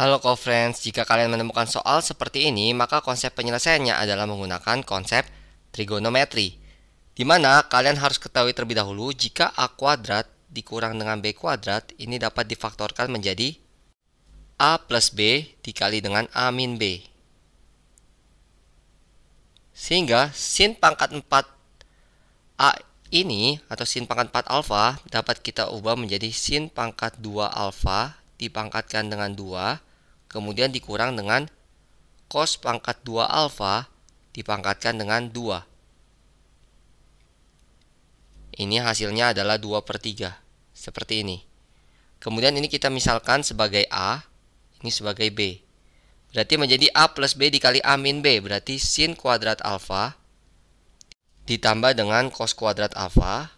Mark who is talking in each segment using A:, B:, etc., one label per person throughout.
A: Halo co-friends, jika kalian menemukan soal seperti ini, maka konsep penyelesaiannya adalah menggunakan konsep trigonometri. Di mana kalian harus ketahui terlebih dahulu jika A kuadrat dikurang dengan B kuadrat ini dapat difaktorkan menjadi A plus B dikali dengan A min B. Sehingga sin pangkat 4 A ini atau sin pangkat 4 alfa dapat kita ubah menjadi sin pangkat 2 alfa dipangkatkan dengan 2 kemudian dikurang dengan cos pangkat 2 alfa dipangkatkan dengan 2. Ini hasilnya adalah 2 per 3, seperti ini. Kemudian ini kita misalkan sebagai A, ini sebagai B. Berarti menjadi A plus B dikali A min B, berarti sin kuadrat alfa ditambah dengan cos kuadrat alfa,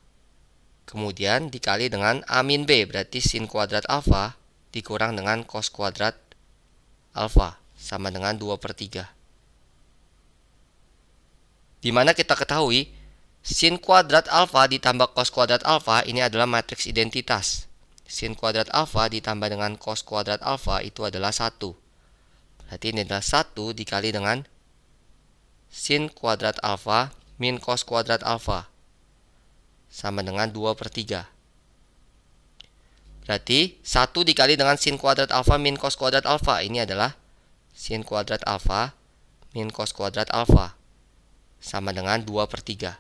A: kemudian dikali dengan A min B, berarti sin kuadrat alfa dikurang dengan cos kuadrat alfa sama dengan 2 per 3. mana kita ketahui, sin kuadrat alfa ditambah cos kuadrat alfa ini adalah matriks identitas. Sin kuadrat alfa ditambah dengan cos kuadrat alfa itu adalah 1. Berarti ini adalah 1 dikali dengan sin kuadrat alfa min cos kuadrat alfa sama dengan 2 per 3. Berarti 1 dikali dengan sin kuadrat alfa min cos kuadrat alfa. Ini adalah sin kuadrat alfa min cos kuadrat alfa. Sama dengan 2 per 3.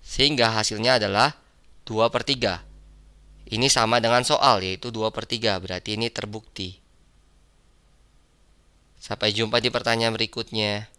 A: Sehingga hasilnya adalah 2 per 3. Ini sama dengan soal yaitu 2 per 3. Berarti ini terbukti. Sampai jumpa di pertanyaan berikutnya.